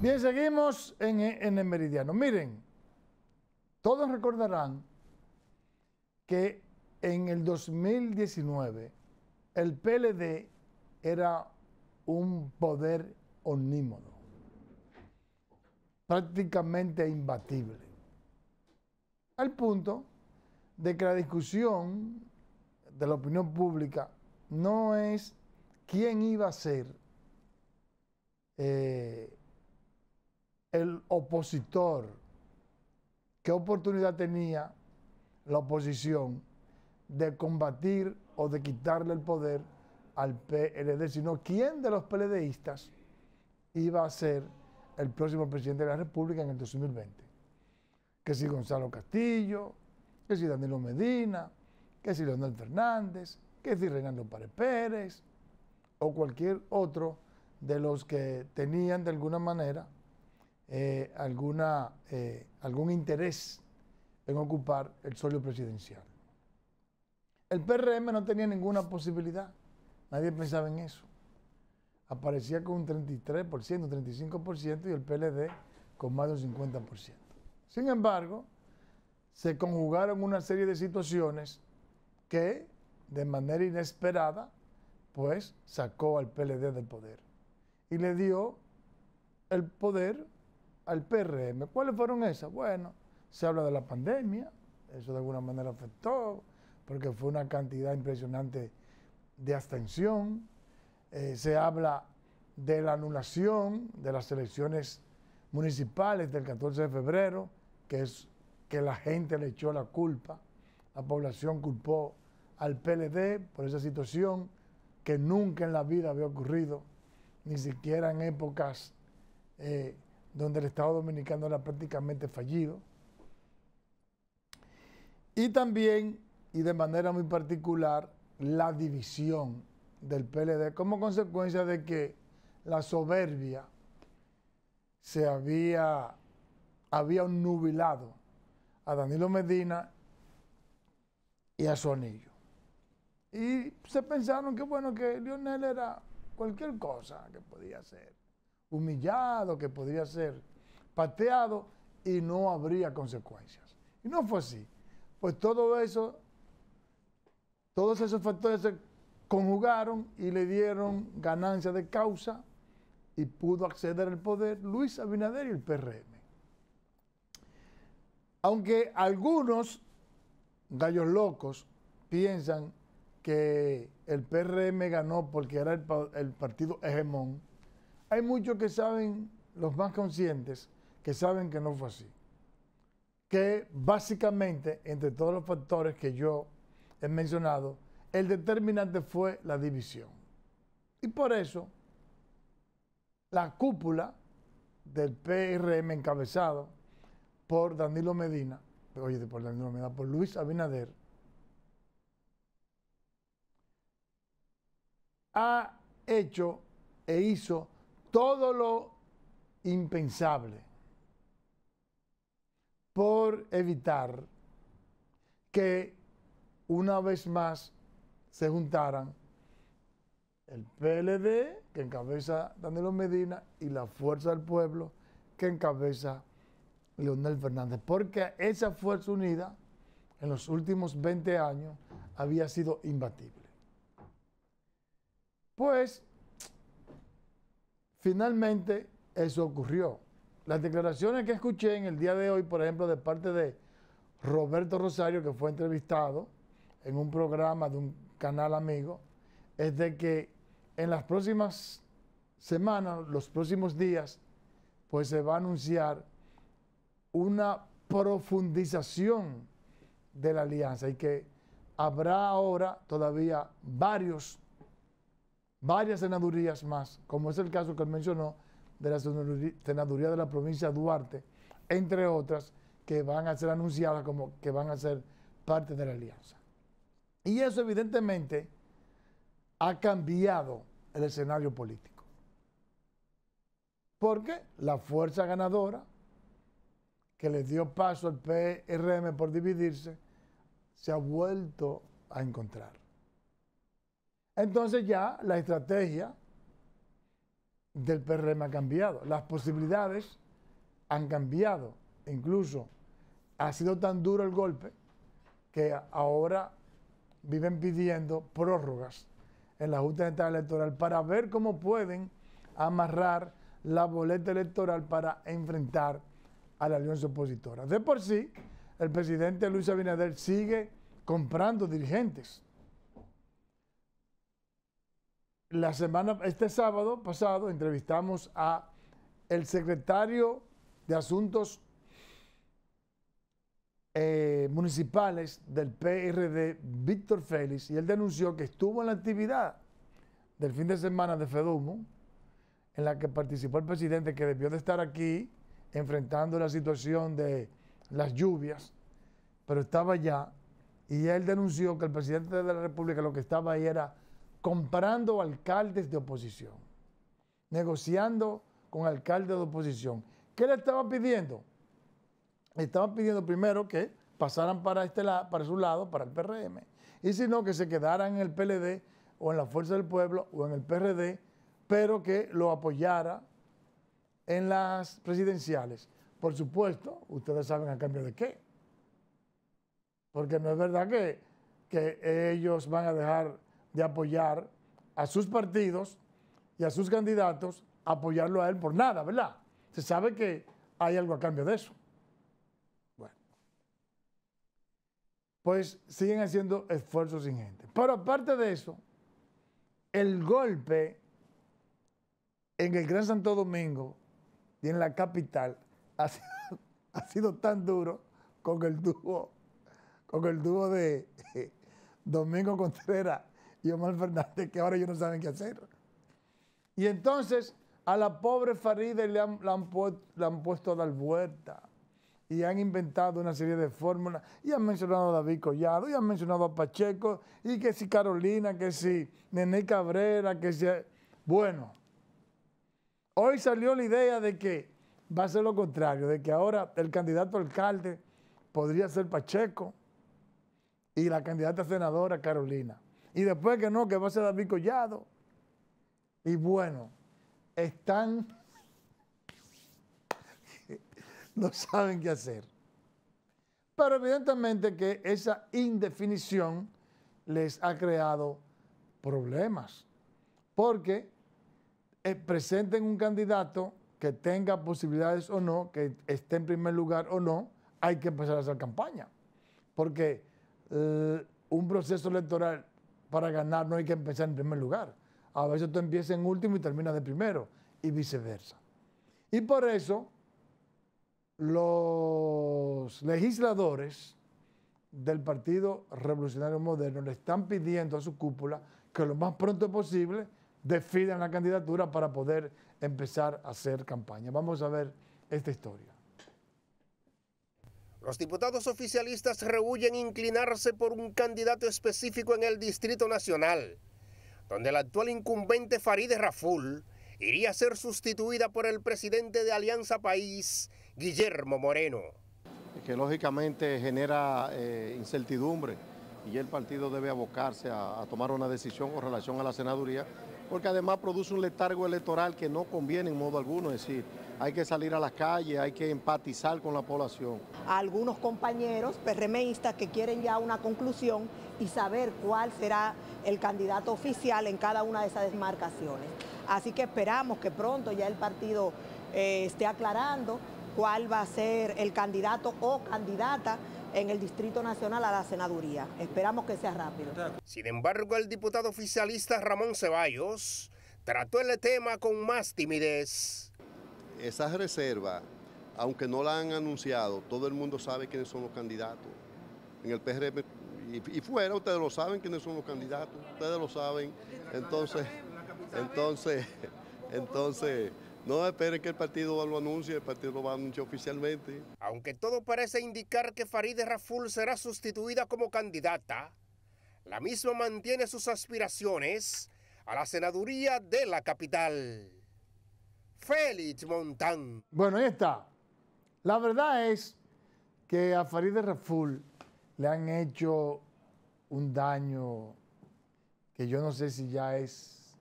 Bien, seguimos en, el meridiano. Miren, todos recordarán que en el 2019 el PLD era un poder omnímodo, prácticamente imbatible, al punto de que la discusión de la opinión pública no es quién iba a ser eh, el opositor, qué oportunidad tenía la oposición de combatir o de quitarle el poder al PLD, sino quién de los PLDistas iba a ser el próximo presidente de la República en el 2020. Que si Gonzalo Castillo, que si Danilo Medina, que si Leonel Fernández, que si Reinaldo Párez Pérez, o cualquier otro de los que tenían de alguna manera eh, alguna, eh, algún interés en ocupar el solio presidencial. El PRM no tenía ninguna posibilidad, nadie pensaba en eso. Aparecía con un 33%, 35% y el PLD con más de un 50%. Sin embargo, se conjugaron una serie de situaciones que, de manera inesperada, pues sacó al PLD del poder y le dio el poder al PRM. ¿Cuáles fueron esas? Bueno, se habla de la pandemia, eso de alguna manera afectó, porque fue una cantidad impresionante de abstención. Eh, se habla de la anulación de las elecciones municipales del 14 de febrero, que es que la gente le echó la culpa, la población culpó al PLD por esa situación que nunca en la vida había ocurrido, ni siquiera en épocas eh, donde el Estado Dominicano era prácticamente fallido. Y también, y de manera muy particular, la división del PLD como consecuencia de que la soberbia se había, había nubilado a Danilo Medina y a su anillo. Y se pensaron que bueno, que Lionel era cualquier cosa que podía ser humillado que podría ser pateado y no habría consecuencias. Y no fue así. Pues todo eso, todos esos factores se conjugaron y le dieron ganancia de causa y pudo acceder al poder Luis Abinader y el PRM. Aunque algunos gallos locos piensan que el PRM ganó porque era el, el partido hegemón, hay muchos que saben, los más conscientes, que saben que no fue así. Que básicamente, entre todos los factores que yo he mencionado, el determinante fue la división. Y por eso, la cúpula del PRM encabezado por Danilo Medina, oye, por Danilo Medina, por Luis Abinader, ha hecho e hizo todo lo impensable por evitar que una vez más se juntaran el PLD, que encabeza Daniel Medina, y la Fuerza del Pueblo, que encabeza Leonel Fernández. Porque esa Fuerza Unida, en los últimos 20 años, había sido imbatible. Pues Finalmente, eso ocurrió. Las declaraciones que escuché en el día de hoy, por ejemplo, de parte de Roberto Rosario, que fue entrevistado en un programa de un canal amigo, es de que en las próximas semanas, los próximos días, pues se va a anunciar una profundización de la alianza y que habrá ahora todavía varios varias senadurías más, como es el caso que él mencionó de la senaduría de la provincia de Duarte, entre otras que van a ser anunciadas como que van a ser parte de la alianza. Y eso evidentemente ha cambiado el escenario político. Porque la fuerza ganadora que le dio paso al PRM por dividirse se ha vuelto a encontrar. Entonces ya la estrategia del PRM ha cambiado, las posibilidades han cambiado, incluso ha sido tan duro el golpe que ahora viven pidiendo prórrogas en la Junta Central Electoral para ver cómo pueden amarrar la boleta electoral para enfrentar a la alianza opositora. De por sí, el presidente Luis Abinader sigue comprando dirigentes la semana, este sábado pasado entrevistamos a el secretario de Asuntos eh, Municipales del PRD, Víctor Félix, y él denunció que estuvo en la actividad del fin de semana de FEDUMO, en la que participó el presidente, que debió de estar aquí enfrentando la situación de las lluvias, pero estaba allá, y él denunció que el presidente de la República lo que estaba ahí era comprando alcaldes de oposición, negociando con alcaldes de oposición. ¿Qué le estaba pidiendo? Le estaba pidiendo primero que pasaran para, este lado, para su lado, para el PRM, y si no, que se quedaran en el PLD o en la Fuerza del Pueblo o en el PRD, pero que lo apoyara en las presidenciales. Por supuesto, ustedes saben a cambio de qué. Porque no es verdad que, que ellos van a dejar de apoyar a sus partidos y a sus candidatos, apoyarlo a él por nada, ¿verdad? Se sabe que hay algo a cambio de eso. Bueno, pues siguen haciendo esfuerzos ingentes. Pero aparte de eso, el golpe en el Gran Santo Domingo y en la capital ha sido, ha sido tan duro con el dúo, con el dúo de eh, Domingo Contreras y Omar Fernández, que ahora ellos no saben qué hacer. Y entonces a la pobre Farida le han, han, puesto a dar vuelta y han inventado una serie de fórmulas y han mencionado a David Collado y han mencionado a Pacheco y que si Carolina, que si Nené Cabrera, que si... Bueno, hoy salió la idea de que va a ser lo contrario, de que ahora el candidato alcalde podría ser Pacheco y la candidata senadora Carolina. Y después que no, que va a ser David Collado. Y bueno, están... no saben qué hacer. Pero evidentemente que esa indefinición les ha creado problemas. Porque eh, presenten un candidato que tenga posibilidades o no, que esté en primer lugar o no, hay que empezar a hacer campaña. Porque eh, un proceso electoral para ganar no hay que empezar en primer lugar. A veces tú empiezas en último y terminas de primero y viceversa. Y por eso los legisladores del Partido Revolucionario Moderno le están pidiendo a su cúpula que lo más pronto posible definan la candidatura para poder empezar a hacer campaña. Vamos a ver esta historia. Los diputados oficialistas rehuyen inclinarse por un candidato específico en el Distrito Nacional, donde la actual incumbente Farideh Raful iría a ser sustituida por el presidente de Alianza País, Guillermo Moreno. Que lógicamente genera eh, incertidumbre y el partido debe abocarse a, tomar una decisión con relación a la senaduría, porque además produce un letargo electoral que no conviene en modo alguno, es decir, hay que salir a las calles, hay que empatizar con la población. algunos compañeros PRMistas que quieren ya una conclusión y saber cuál será el candidato oficial en cada una de esas desmarcaciones. Así que esperamos que pronto ya el partido eh, esté aclarando cuál va a ser el candidato o candidata en el Distrito Nacional a la senaduría. Esperamos que sea rápido. Sin embargo, el diputado oficialista Ramón Ceballos trató el tema con más timidez esas reservas, aunque no la han anunciado, todo el mundo sabe quiénes son los candidatos. En el PRM y, fuera, ustedes lo saben quiénes son los candidatos, ustedes lo saben. Entonces, entonces, entonces, no esperen que el partido lo anuncie, el partido lo va a anunciar oficialmente. Aunque todo parece indicar que Farideh Raful será sustituida como candidata, la misma mantiene sus aspiraciones a la senaduría de la capital. Félix Montán. Bueno, ahí está. La verdad es que a Farideh Reful le han hecho un daño que yo no sé si ya es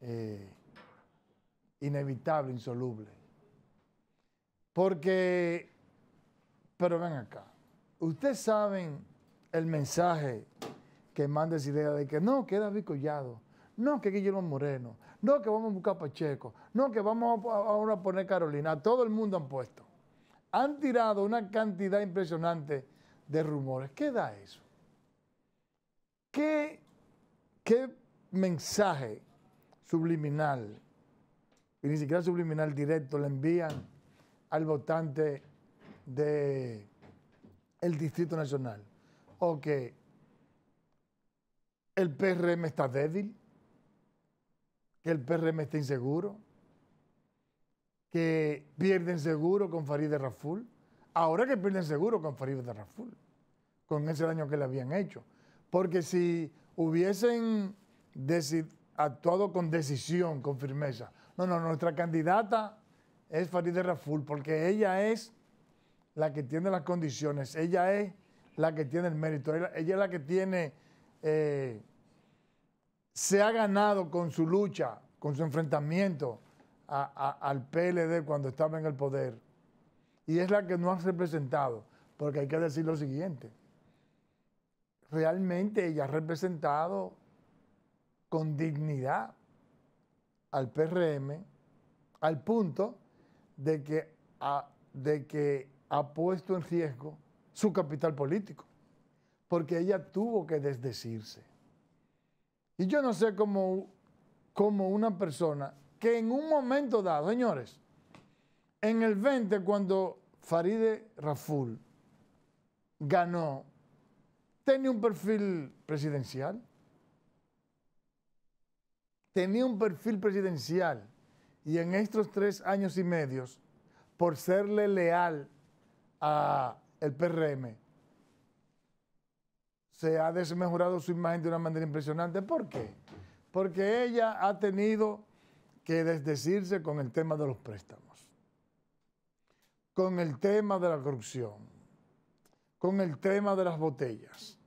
eh, inevitable, insoluble. Porque, pero ven acá, ustedes saben el mensaje que manda esa idea de que no, queda David no, que Guillermo Moreno, no que vamos a buscar Pacheco, no que vamos a, ahora a poner Carolina, todo el mundo han puesto. Han tirado una cantidad impresionante de rumores. ¿Qué da eso? ¿Qué, mensaje subliminal, y ni siquiera subliminal directo, le envían al votante del el Distrito Nacional? ¿O que el PRM está débil? que el PRM está inseguro, que pierden seguro con Farid de Raful. Ahora que pierden seguro con Farid de Raful, con ese daño que le habían hecho. Porque si hubiesen actuado con decisión, con firmeza, no, no, nuestra candidata es Farid de Raful, porque ella es la que tiene las condiciones, ella es la que tiene el mérito, ella, es la que tiene... Eh, se ha ganado con su lucha, con su enfrentamiento al PLD cuando estaba en el poder. Y es la que no ha representado, porque hay que decir lo siguiente. Realmente ella ha representado con dignidad al PRM al punto de que de que ha puesto en riesgo su capital político, porque ella tuvo que desdecirse. Y yo no sé cómo, cómo una persona que en un momento dado, señores, en el 20 cuando Faride Raful ganó, tenía un perfil presidencial. Tenía un perfil presidencial y en estos tres años y medios, por serle leal al PRM, se ha desmejorado su imagen de una manera impresionante. ¿Por qué? Porque ella ha tenido que desdecirse con el tema de los préstamos, con el tema de la corrupción, con el tema de las botellas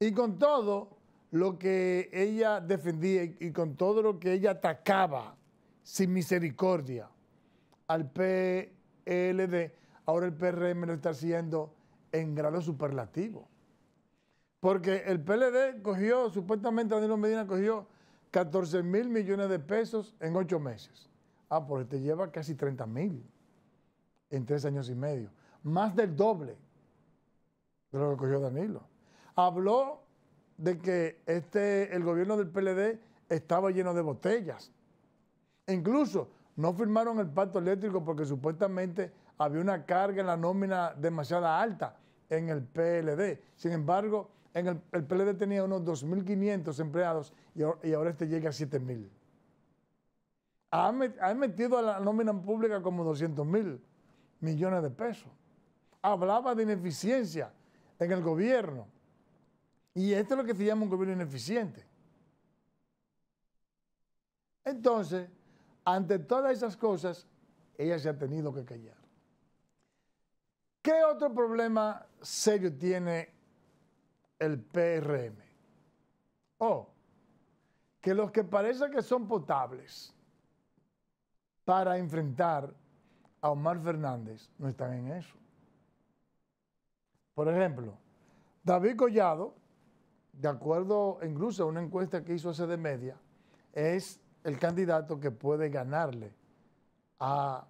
y con todo lo que ella defendía y con todo lo que ella atacaba sin misericordia al PLD, ahora el PRM lo está haciendo en grado superlativo. Porque el PLD cogió, supuestamente Danilo Medina cogió 14 mil millones de pesos en ocho meses. Ah, pues te lleva casi 30 mil en tres años y medio. Más del doble de lo que cogió Danilo. Habló de que este, el gobierno del PLD estaba lleno de botellas. incluso no firmaron el pacto eléctrico porque supuestamente había una carga en la nómina demasiado alta en el PLD. Sin embargo, en el, el PLD tenía unos 2.500 empleados y, ahora este llega a 7.000. Ha metido a la nómina pública como 200.000 millones de pesos. Hablaba de ineficiencia en el gobierno. Y esto es lo que se llama un gobierno ineficiente. Entonces, ante todas esas cosas, ella se ha tenido que callar. ¿Qué otro problema serio tiene el PRM. O que los que parece que son potables para enfrentar a Omar Fernández no están en eso. Por ejemplo, David Collado, de acuerdo incluso a una encuesta que hizo hace de media, es el candidato que puede ganarle a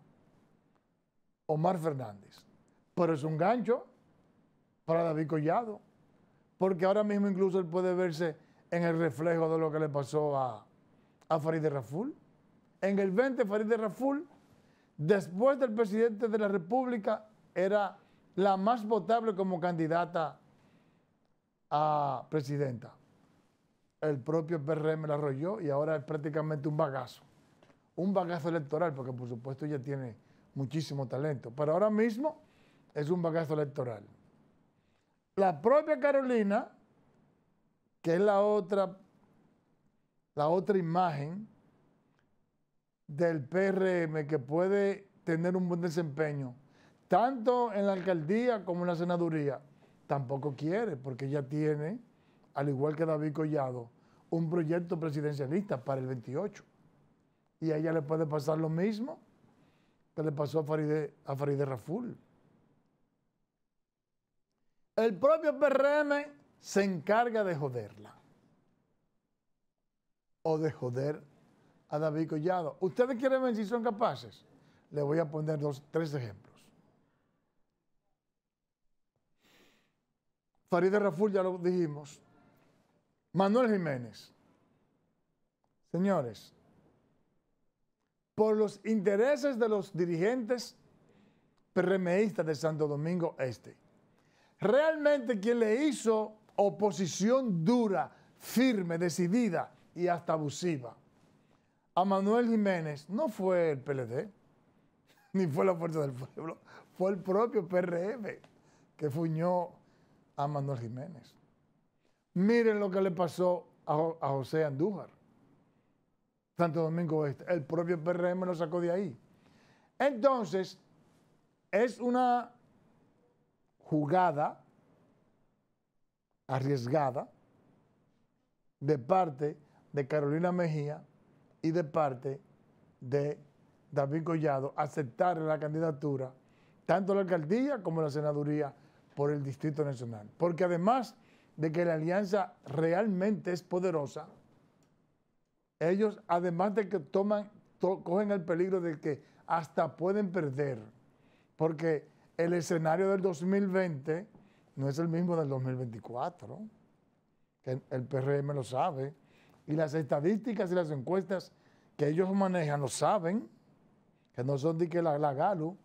Omar Fernández. Pero es un gancho para David Collado porque ahora mismo incluso él puede verse en el reflejo de lo que le pasó a, a Farid de Raful. En el 20, Farid de Raful, después del presidente de la República, era la más votable como candidata a presidenta. El propio PRM la arrolló y ahora es prácticamente un bagazo. Un bagazo electoral, porque por supuesto ella tiene muchísimo talento, pero ahora mismo es un bagazo electoral la propia Carolina, que es la otra, la otra imagen del PRM que puede tener un buen desempeño, tanto en la alcaldía como en la senaduría, tampoco quiere, porque ya tiene, al igual que David Collado, un proyecto presidencialista para el 28. Y a ella le puede pasar lo mismo que le pasó a Faride a Farideh Raful el propio PRM se encarga de joderla. O de joder a David Collado. ¿Ustedes quieren ver si son capaces? Le voy a poner tres ejemplos. Farideh Raful, ya lo dijimos. Manuel Jiménez. Señores, por los intereses de los dirigentes PRMistas de Santo Domingo Este Realmente quien le hizo oposición dura, firme, decidida y hasta abusiva a Manuel Jiménez no fue el PLD, ni fue la Fuerza del Pueblo, fue el propio PRM que fuñó a Manuel Jiménez. Miren lo que le pasó a, José Andújar, Santo Domingo Este, El propio PRM lo sacó de ahí. Entonces, es una jugada arriesgada de parte de Carolina Mejía y de parte de David Collado aceptar la candidatura tanto la alcaldía como la senaduría por el Distrito Nacional. Porque además de que la alianza realmente es poderosa, ellos además de que toman, cogen el peligro de que hasta pueden perder, porque el escenario del 2020 no es el mismo del 2024. El, PRM lo sabe. Y las estadísticas y las encuestas que ellos manejan lo saben, que no son de que la, GALU,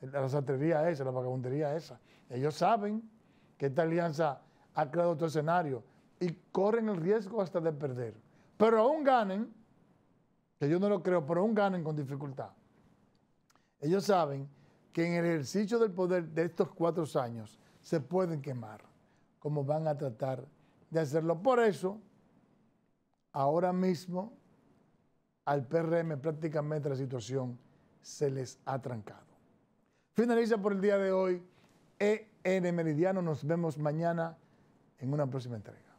la satería esa, la vagabundería esa. Ellos saben que esta alianza ha creado otro escenario y corren el riesgo hasta de perder. Pero aún ganen, que yo no lo creo, pero aún ganen con dificultad. Ellos saben que en el ejercicio del poder de estos cuatro años se pueden quemar, como van a tratar de hacerlo. Por eso, ahora mismo al PRM prácticamente la situación se les ha trancado. Finaliza por el día de hoy EN Meridiano. Nos vemos mañana en una próxima entrega.